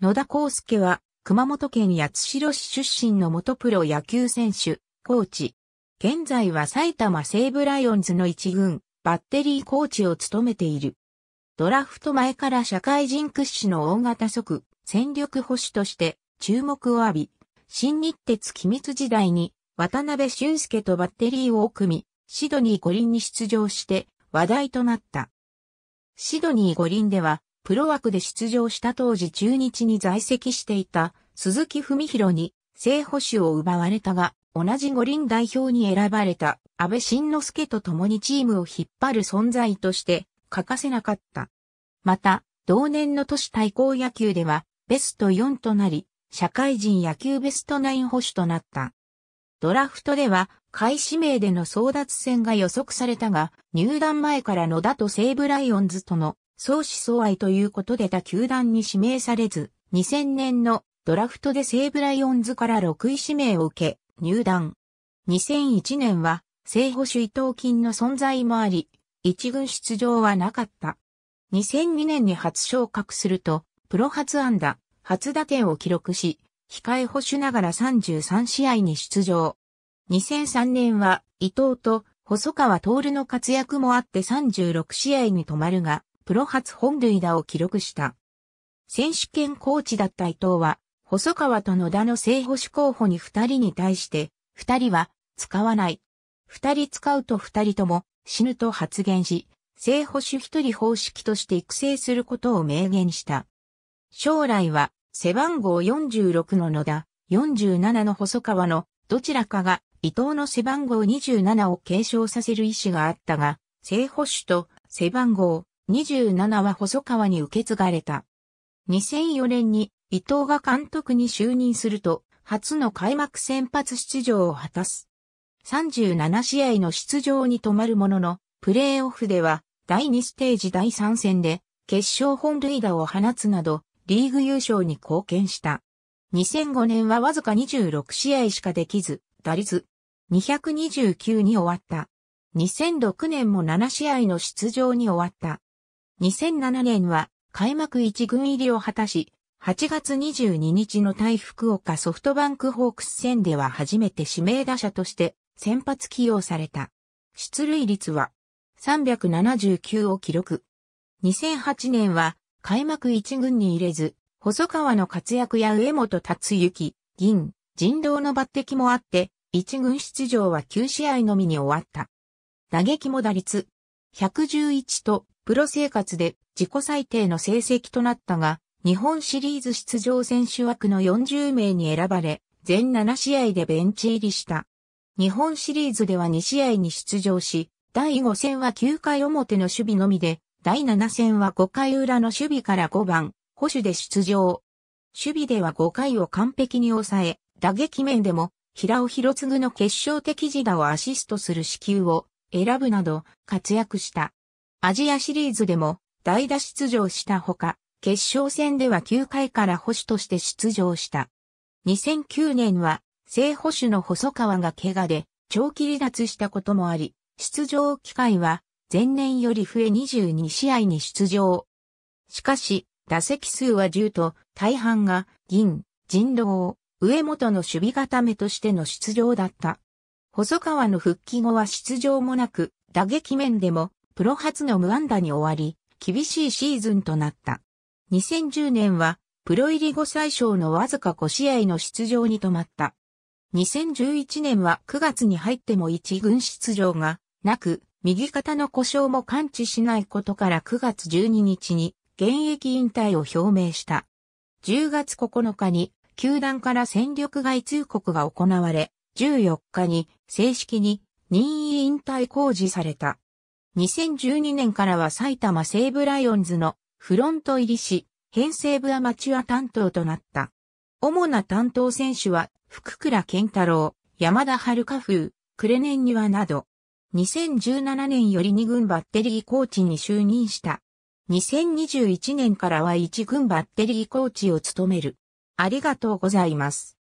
野田康介は、熊本県八代市出身の元プロ野球選手、コーチ。現在は埼玉西武ライオンズの一軍、バッテリーコーチを務めている。ドラフト前から社会人屈指の大型即、戦力保守として注目を浴び、新日鉄機密時代に渡辺俊介とバッテリーを組み、シドニー五輪に出場して話題となった。シドニー五輪ではプロ枠で出場した当時中日に在籍していた鈴木文弘に正捕手を奪われたが、同じ五輪代表に選ばれた安倍晋之助と共にチームを引っ張る存在として欠かせなかった。また、同年の都市対抗野球ではベスト4となり、社会人野球ベスト9捕手となった。ドラフトでは、開始名での争奪戦が予測されたが、入団前から野田と西武ライオンズとの相思相愛ということで他球団に指名されず、2000年のドラフトで西武ライオンズから6位指名を受け、入団。2001年は、正捕手伊藤金の存在もあり、一軍出場はなかった。2002年に初昇格すると、プロ初安打、初打点を記録し、控え捕手ながら33試合に出場。2003年は伊藤と細川徹の活躍もあって36試合に止まるが、プロ初本塁打を記録した。選手権コーチだった伊藤は、細川と野田の正捕手候補に二人に対して、二人は使わない。二人使うと二人とも死ぬと発言し、正捕手一人方式として育成することを明言した。将来は背番号46の野田、47の細川のどちらかが伊藤の背番号27を継承させる意思があったが、正捕手と背番号27は細川に受け継がれた。2004年に伊藤が監督に就任すると、初の開幕先発出場を果たす。37試合の出場に止まるものの、プレーオフでは第2ステージ第3戦で決勝本塁打を放つなど、リーグ優勝に貢献した。2005年はわずか26試合しかできず、打率229に終わった。2006年も7試合の出場に終わった。2007年は開幕一軍入りを果たし、8月22日の対福岡ソフトバンクホークス戦では初めて指名打者として先発起用された。出塁率は379を記録。2008年は開幕一軍に入れず、細川の活躍や上本達之、銀、人道の抜擢もあって、一軍出場は9試合のみに終わった。打撃も打率111とプロ生活で自己最低の成績となったが、日本シリーズ出場選手枠の40名に選ばれ、全7試合でベンチ入りした。日本シリーズでは2試合に出場し、第5戦は9回表の守備のみで、第7戦は5回裏の守備から5番、保守で出場。守備では5回を完璧に抑え、打撃面でも、平尾博次の決勝的自打をアシストする支給を選ぶなど活躍した。アジアシリーズでも代打出場したほか、決勝戦では9回から保守として出場した。2009年は正保守の細川が怪我で長期離脱したこともあり、出場機会は前年より増え22試合に出場。しかし、打席数は10と大半が銀、人狼、上本の守備固めとしての出場だった。細川の復帰後は出場もなく、打撃面でもプロ初の無安打に終わり、厳しいシーズンとなった。2010年は、プロ入り後最小のわずか5試合の出場に止まった。2011年は9月に入っても1軍出場がなく、右肩の故障も感知しないことから9月12日に現役引退を表明した。10月9日に球団から戦力外通告が行われ、14日に正式に任意引退公示された。2012年からは埼玉西武ライオンズのフロント入りし、編成部アマチュア担当となった。主な担当選手は、福倉健太郎、山田遥風、クレネンニワなど、2017年より2軍バッテリーコーチに就任した。2021年からは1軍バッテリーコーチを務める。ありがとうございます。